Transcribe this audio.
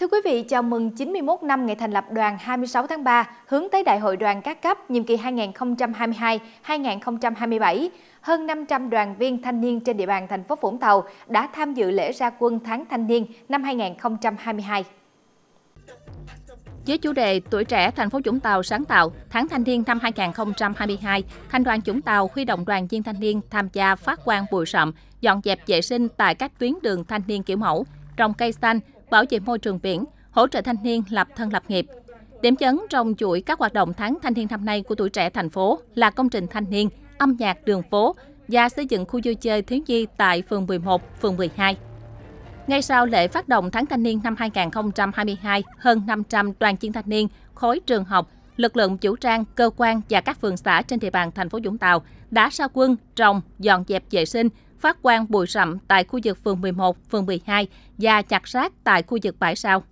Thưa quý vị, chào mừng 91 năm ngày thành lập đoàn 26 tháng 3 hướng tới Đại hội đoàn các cấp nhiệm kỳ 2022-2027. Hơn 500 đoàn viên thanh niên trên địa bàn thành phố Vũng Tàu đã tham dự lễ ra quân tháng thanh niên năm 2022. Với chủ đề Tuổi trẻ thành phố Vũng Tàu sáng tạo tháng thanh niên năm 2022, Thành đoàn Vũng Tàu huy động đoàn viên thanh niên tham gia phát quang bụi sậm, dọn dẹp vệ sinh tại các tuyến đường thanh niên kiểu mẫu, trồng cây xanh, bảo vệ môi trường biển, hỗ trợ thanh niên lập thân lập nghiệp. Điểm chấn trong chuỗi các hoạt động tháng thanh niên năm nay của tuổi trẻ thành phố là công trình thanh niên, âm nhạc đường phố và xây dựng khu vui chơi thiếu nhi tại phường 11, phường 12. Ngay sau lễ phát động tháng thanh niên năm 2022, hơn 500 đoàn viên thanh niên, khối trường học, lực lượng chủ trang, cơ quan và các phường xã trên địa bàn thành phố Vũng Tàu đã ra quân trồng, dọn dẹp vệ sinh, phát quang bụi rậm tại khu vực phường 11, phường 12 và chặt rác tại khu vực bãi sau.